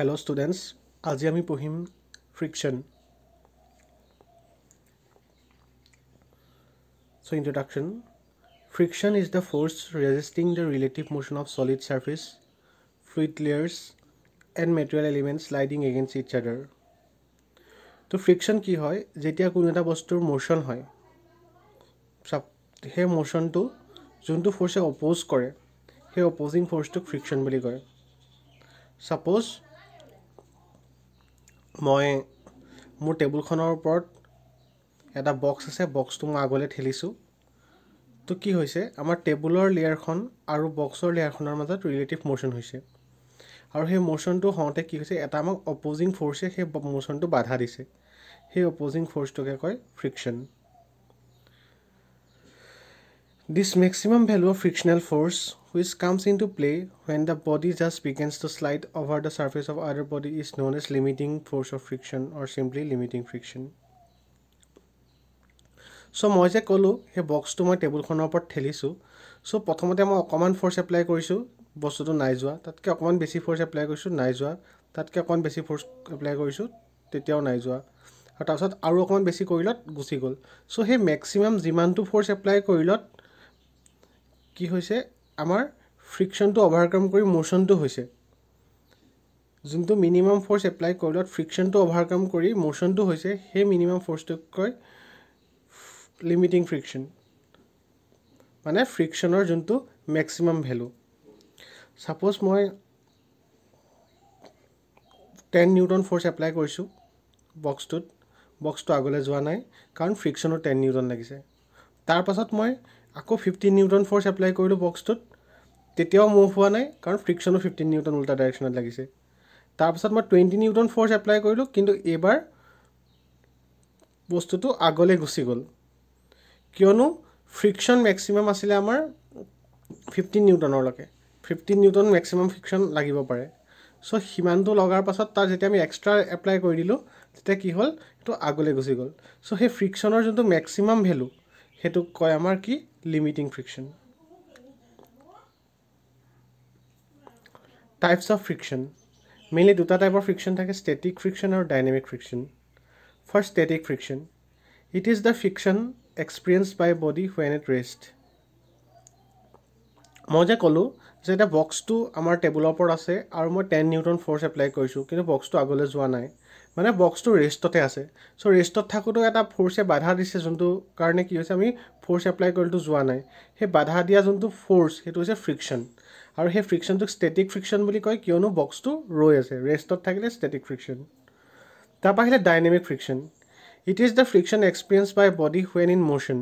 Hello' students আজি আমি পঢ়িম friction so' introduction friction is the force resisting the relative motion of solid surfaces fluid layers and material elements sliding against its other ত' friction কি হয় যেতিয়া কোনো এটা বস্তুৰ মোশ্যন হয় চাপ সেই মোশ্যনটো যোনটো ফ'ৰ্চে অপ'জ কৰে সেই অপ'জিং ফ'ৰ্চটোক ফ্ৰিকশ্যন বুলি কয় ছাপ'জ মই মোৰ টেবুলখনৰ ওপৰত এটা বক্স আছে বক্সটো মই আগলৈ ঠেলিছোঁ তো কি হৈছে আমাৰ টেবুলৰ লেয়াৰখন আৰু বক্সৰ লেয়াৰখনৰ মাজত ৰিলেটিভ মোশ্যন হৈছে আৰু সেই মোশ্যনটো হওঁতে কি হৈছে এটা আমাক অপ'জিং ফ'ৰ্চে সেই মোশ্যনটো বাধা দিছে সেই অপ'জিং ফ'ৰ্চটোকে কয় friction This maximum value of frictional force which comes into play when the body just begins to slide over the surface of other body is known as limiting force of friction or simply limiting friction. So, I just said this box to my table. So, first of all, I common force apply to box to nice. That is common basic force apply to nice. That is common basic force apply to nice. তাৰপিছত আৰু অকণমান বেছি কৰিলত গুচি গ'ল চ' সেই maximum যিমানটো force apply কৰিলত কি হৈছে আমাৰ ফ্ৰিকশ্যনটো অভাৰকাম কৰি মোশ্যনটো হৈছে যোনটো মিনিমাম ফ'ৰ্চ এপ্লাই কৰিলত ফ্ৰিকশ্যনটো অভাৰকাম কৰি মোশ্যনটো হৈছে সেই মিনিমাম ফ'ৰ্চটোক কয় লিমিটিং ফ্ৰিকশ্যন মানে ফ্ৰিকশ্যনৰ যোনটো মেক্সিমাম ভেলু ছাপ'জ মই টেন নিউটন ফ'ৰ্চ এপ্লাই কৰিছোঁ বক্সটোত বক্সটো আগলৈ যোৱা নাই কাৰণ ফ্ৰিকশ্যনৰ টেন নিউটন লাগিছে তাৰপাছত মই আকৌ ফিফটিন নিউটন ফ'ৰ্চ এপ্লাই কৰিলোঁ বক্সটোত তেতিয়াও মুভ হোৱা নাই কাৰণ ফ্ৰিকশ্যনো ফিফটিন নিউটন উল্টা ডাইৰেকশ্যনত লাগিছে তাৰপাছত মই টুৱেণ্টি নিউটন ফ'ৰ্চ এপ্লাই কৰিলোঁ কিন্তু এইবাৰ বস্তুটো আগলৈ গুচি গ'ল কিয়নো ফ্ৰিকশ্যন মেক্সিমাম আছিলে আমাৰ ফিফটিন নিউটনৰলৈকে ফিফটিন নিউটন মেক্সিমাম ফ্ৰিকশ্যন লাগিব পাৰে চ' সিমানটো লগাৰ পাছত তাৰ যেতিয়া আমি এক্সট্ৰা এপ্লাই কৰি দিলোঁ তেতিয়া কি হ'ল সেইটো আগলৈ গুচি গ'ল চ' সেই ফ্ৰিকশ্যনৰ যোনটো মেক্সিমাম ভেলু সেইটো কয় আমাৰ কি limiting friction types of friction mainly two type of friction like static friction or dynamic friction for static friction it is the friction experienced by body when it rest মই যে ক'লোঁ যে এতিয়া বক্সটো আমাৰ টেবুলৰ ওপৰত আছে আৰু মই টেন নিউটন ফ'ৰ্চ এপ্লাই কৰিছোঁ কিন্তু বক্সটো আগলৈ যোৱা নাই মানে বক্সটো ৰেষ্টতে আছে চ' ৰেষ্টত থাকোঁতেও এটা ফ'ৰ্চে বাধা দিছে যোনটো কাৰণে কি হৈছে আমি ফ'ৰ্চ এপ্লাই কৰিলেতো যোৱা নাই সেই বাধা দিয়া যোনটো ফ'ৰ্চ সেইটো হৈছে ফ্ৰিকশ্যন আৰু সেই ফ্ৰিকশ্যনটোক ষ্টেটিক ফ্ৰিকশ্যন বুলি কয় কিয়নো বক্সটো ৰৈ আছে ৰেষ্টত থাকিলে ষ্টেটিক ফ্ৰিকশ্যন তাৰপৰা আহিলে dynamic friction it is the friction experience by body when in motion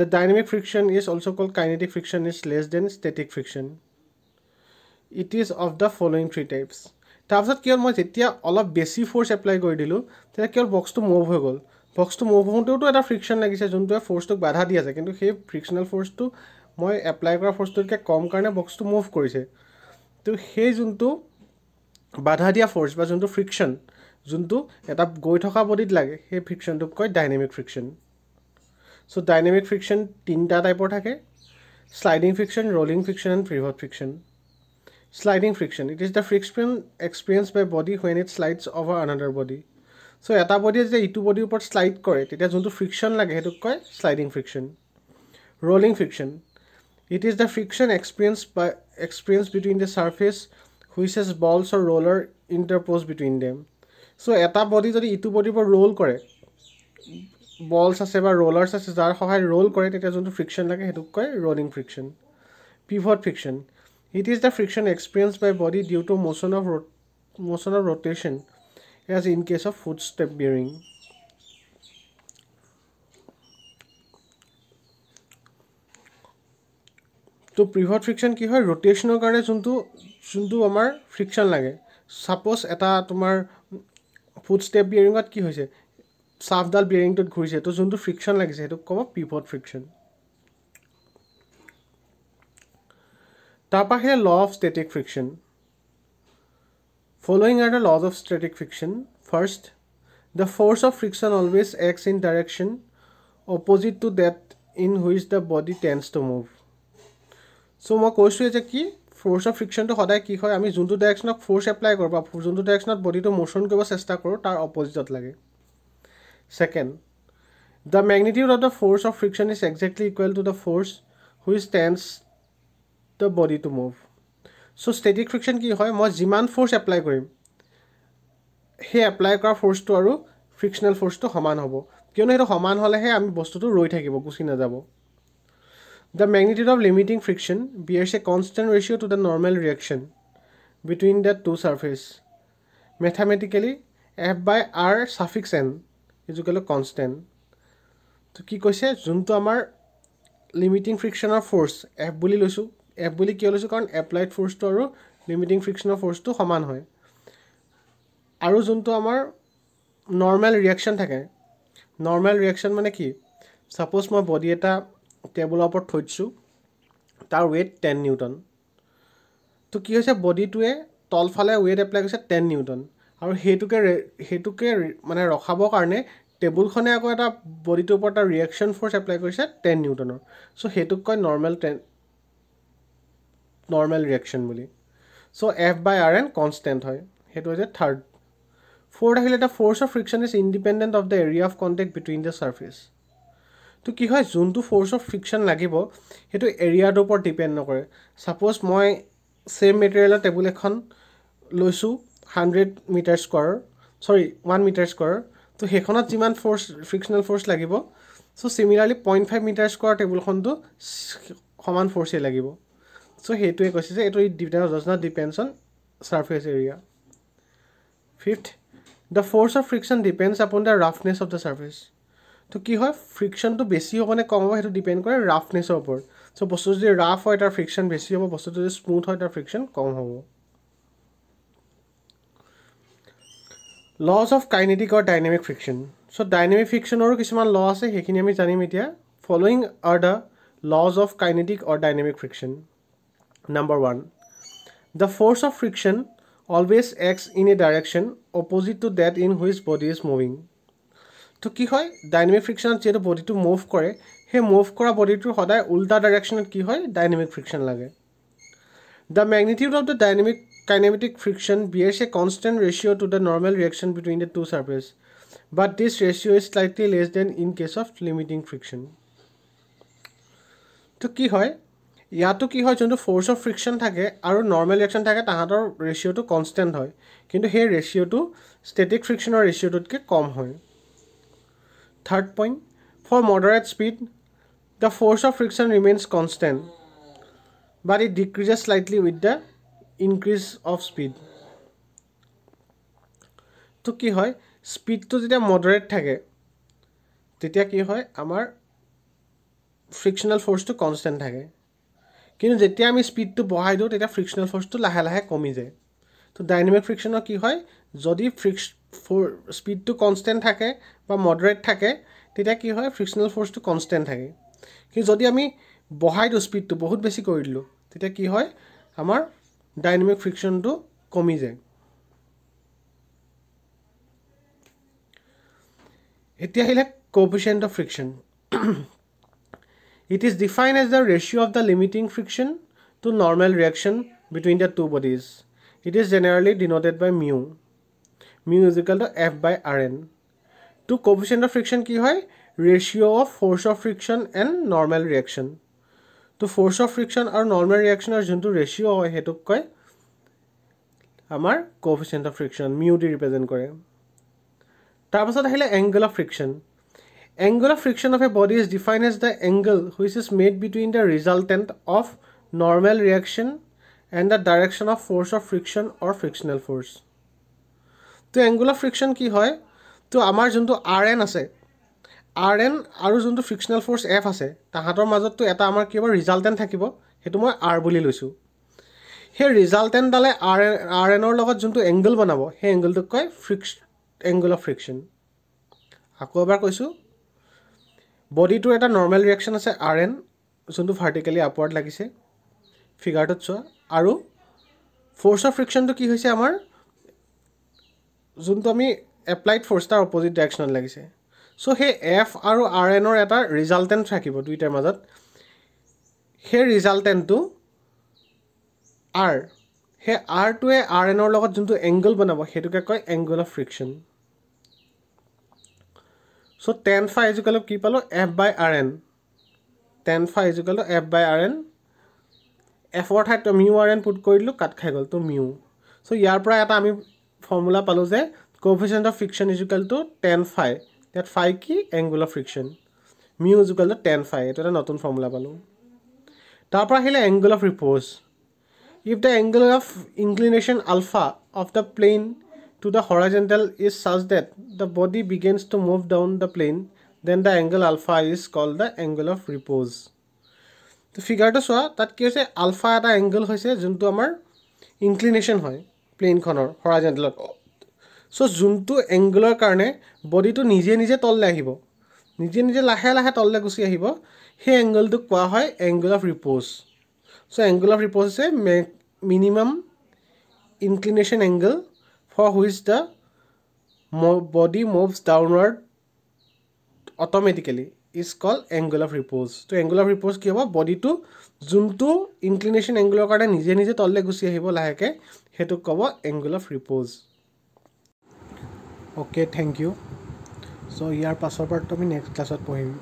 the dynamic friction is also' call kinetic friction is less than static friction it is of the following three types তাৰপিছত কি হ'ল মই যেতিয়া অলপ বেছি force apply কৰি দিলোঁ তেতিয়া কি হ'ল বক্সটো মুভ হৈ গ'ল বক্সটো মুভ হওঁতেওতো এটা ফ্ৰিকশ্যন লাগিছে যোনটোৱে ফ'ৰ্চটোক বাধা দি আছে কিন্তু সেই ফ্ৰিকশ্যনেল ফ'ৰ্চটো মই এপ্লাই কৰা ফ'ৰ্চটোতকৈ কম কাৰণে বক্সটো মুভ কৰিছে তো সেই যোনটো বাধা দিয়া ফ'ৰ্চ বা যোনটো ফ্ৰিকশ্যন যোনটো এটা গৈ থকা বডিত লাগে সেই ফ্ৰিকশ্যনটোক কয় dynamic friction so' dynamic friction তিনিটা টাইপৰ থাকে sliding friction rolling friction and pivot friction sliding friction it is the friction experience by body when it slides over another body so' এটা বডিয়ে যেতিয়া ইটো বডিৰ ওপৰত শ্লাইড কৰে তেতিয়া যোনটো ফ্ৰিকশ্যন লাগে সেইটোক কয় sliding friction rolling friction it is the friction experience by experience between the surface which as balls or' roller interpose between them so' এটা বডি যদি ইটো বডিৰ ওপৰত ৰ'ল কৰে বলছ আছে বা ৰ'লাৰ্ছ আছে যাৰ সহায় ৰ'ল কৰে তেতিয়া যোনটো ফ্ৰিকশ্যন লাগে সেইটোক কয় rolling friction pivot friction It is the friction experienced by body due to motion of motion of rotation as in case of footstep bearing. To prevent friction ki hoi rotational karne chuntu chuntu amar friction lage. Suppose eta tumar footstep bearing at ki hoise. Safdal bearing to ghuise to chuntu friction lagise to kama pivot friction. তাৰপৰা সেই law of static friction following are the laws of static friction first the force of friction always acts in direction opposite to that in which the body tends to move so' মই কৈছোঁৱে যে কি force of ফ্ৰিকশ্যনটো সদায় কি হয় আমি যোনটো ডাইৰেকশ্যনত force apply কৰোঁ বা যোনটো ডাইৰেকশ্যনত বডিটো মোশ্যন কৰিব চেষ্টা কৰোঁ তাৰ অপ'জিটত লাগে second the magnitude of the force of friction is exactly equal to the force which tends the body to move so' static friction কি হয় মই যিমান ফ'ৰ্চ এপ্লাই কৰিম সেই এপ্লাই কৰা ফ'ৰ্চটো আৰু ফ্ৰিকশ্যনেল ফ'ৰ্চটো সমান হ'ব কিয়নো সেইটো সমান হ'লেহে আমি বস্তুটো ৰৈ থাকিব গুচি নাযাব the magnitude of limiting friction bears a constant ratio' to the normal reaction between the two surface mathematically F by R suffix N equal constant ত' কি কৈছে যোনটো আমাৰ লিমিটিং ফ্ৰিকশ্যনৰ ফ'ৰ্চ এফ বুলি লৈছোঁ এফ বুলি কিয় লৈছোঁ কাৰণ এপ্লাইড ফ'ৰ্চটো আৰু লিমিটিং ফ্ৰিকশ্যনৰ ফ'ৰ্চটো সমান হয় আৰু যোনটো আমাৰ নৰ্মেল ৰিয়েকশ্যন থাকে নৰ্মেল ৰিয়েকশ্যন মানে কি ছাপ'জ মই বডি এটা টেবুলৰ ওপৰত থৈ দিছোঁ তাৰ ৱেইট টেন নিউটন তো কি হৈছে বডিটোৱে তলফালে ৱেইট এপ্লাই কৰিছে টেন নিউটন আৰু সেইটোকে সেইটোকে মানে ৰখাবৰ কাৰণে টেবুলখনে আকৌ এটা বডিটোৰ ওপৰত এটা ৰিয়েকশ্যন ফ'ৰ্চ এপ্লাই কৰিছে টেন নিউটনৰ চ' সেইটোক কয় নৰ্মেল টেন নৰ্মেল ৰিয়েকশ্যন বুলি so' F by R N constant হয় সেইটো হৈছে থাৰ্ড ফ'ৰ্থ আহিলে এটা force of friction is independent of the area of contact between the surface তো কি হয় যোনটো ফ'ৰ্চ অফ ফ্ৰিকশ্যন লাগিব সেইটো এৰিয়াটোৰ ওপৰত ডিপেণ্ড নকৰে ছাপ'জ মই ছেম মেটেৰিয়েলৰ টেবুল এখন লৈছোঁ hundred metre square sorry one metre square তো সেইখনত যিমান ফ'ৰ্চ ফ্ৰিকশ্যনেল ফ'ৰ্চ লাগিব so' similarly point five metre square টেবুলখনটো সমান ফ'ৰ্চেই লাগিব চ' সেইটোৱে কৈছে যে এইটো depend does not depends on surface area fifth the force of friction depends upon the roughness of the surface ত' কি হয় ফ্ৰিকশ্যনটো বেছি হ'ব নে কম হ'ব সেইটো ডিপেণ্ড কৰে ৰাফনেছৰ ওপৰত চ' বস্তুটো যদি ৰাফ হয় তাৰ ফ্ৰিকশ্যন বেছি হ'ব বস্তুটো যদি স্মুথ হয় তাৰ ফ্ৰিকশ্যন কম হ'ব laws of kinetic or dynamic friction so' dynamic ফ্ৰিকশ্যনৰো কিছুমান ল আছে সেইখিনি আমি জানিম এতিয়া following are the laws of kinetic or dynamic friction number one the force of friction always acts in a direction opposite to that in which body is moving to ki hoy dynamic friction jeto body to move kore he move kora body to hoday ulta direction ki hoy dynamic friction lage the magnitude of the dynamic kinematic friction bears a constant ratio to the normal reaction between the two surfaces but this ratio is slightly less than in case of limiting friction to ki hoy ইয়াতো কি হয় যোনটো force of friction থাকে আৰু normal reaction থাকে তাহাঁতৰ ৰেচিঅ'টো constant হয় কিন্তু সেই ৰেচিঅ'টো ষ্টেটিক ফ্ৰিকশ্যনৰ ৰেচিঅ'টোতকৈ কম হয় third point for moderate speed the force of friction remains constant but it decreases slightly with the increase of speed তো কি হয় স্পীডটো যেতিয়া মডাৰেট থাকে তেতিয়া কি হয় আমাৰ ফ্ৰিকশ্যনেল ফ'ৰ্চটো কনষ্টেণ্ট থাকে কিন্তু যেতিয়া আমি স্পীডটো বঢ়াই দিওঁ তেতিয়া ফ্ৰিকশ্যনেল ফ'ৰ্চটো লাহে লাহে কমি যায় তো ডাইনেমিক ফ্ৰিকশ্যনৰ কি হয় যদি ফ্ৰিক্স ফ'ৰ স্পীডটো কনষ্টেণ্ট থাকে বা মডাৰেট থাকে তেতিয়া কি হয় ফ্ৰিকশ্যনেল ফ'ৰ্চটো কনষ্টেণ্ট থাকে কিন্তু যদি আমি বঢ়াই দিওঁ স্পীডটো বহুত বেছি কৰি দিলোঁ তেতিয়া কি হয় আমাৰ ডাইনেমিক ফ্ৰিকশ্যনটো কমি যায় এতিয়া আহিলে coefficient of friction it is defined as the ratio of the limiting friction to normal reaction between the two bodies it is generally denoted by mu mu is equal to f by rn to coefficient of friction ki hoy ratio of force of friction and normal reaction to force of friction or normal reaction or juntu ratio hoy hetuk koy amar coefficient of friction mu di represent kore tar pasot angle of friction angle of friction of a body is defined as the angle which is made between the resultant of normal reaction and the direction of force of friction or frictional force to angle of friction ki hoy to amar jundu rn ase rn aru jundu frictional force f ase tahator majot to eta amar ki resultant thakibo hetu moi r boli loisu he resultant dale rn rn or logot jundu angle banabo he angle tu koy friction angle of friction আকৌ এবাৰ কৈছোঁ বডিটোৰ এটা normal reaction আছে R N যোনটো vertically upward লাগিছে ফিগাৰটোত চোৱা আৰু ফ'ৰ্চ অফ ফ্ৰিকশ্যনটো কি হৈছে আমাৰ যোনটো আমি এপ্লাইড ফ'ৰ্চ তাৰ অপজিট ডাইৰেকশ্যনত লাগিছে চ' সেই এফ আৰু আৰ এনৰ এটা ৰিজাল্টেণ্ট থাকিব দুইটাৰ মাজত সেই ৰিজাল্টেণ্টটো আৰ সেই আৰটোৱে আৰ এনৰ লগত যোনটো এংগল বনাব সেইটোকে কয় angle of friction so tan phi equal কি পালোঁ F by R N tan phi equal F by R N এফৰ ঠাইত মিউ আৰ এন পুট কৰি দিলোঁ কাট খাই গ'ল তো মিউ চ' ইয়াৰ পৰা এটা আমি ফৰ্মুলা পালোঁ যে coefficient of friction equal to tan phi ইয়াত ফাই কি angle of friction mu equal to tan phi এইটো এটা নতুন ফৰ্মুলা পালোঁ তাৰ পৰা আহিলে angle of repose if the angle of inclination alpha of the plane to the horizontal is such that the body begins to move down the plane then the angle alpha is called the angle of repose the figure to saw that ki hoise alpha ata angle hoise jontu amar inclination hoy plane khonor horizontal so jontu angle r karone body to nije nije tolle ahibo nije nije lahe lahe tolle gusi ahibo he angle to kwa hoy angle of repose so angle of repose se minimum inclination angle for which the body moves downward automatically is called angle of repose to angle of repose ki hobo body to junto inclination angle or kada nije nije tolle gusi ahibo laheke hetu kobo angle of repose okay thank you so here passo par tumi next class at pohim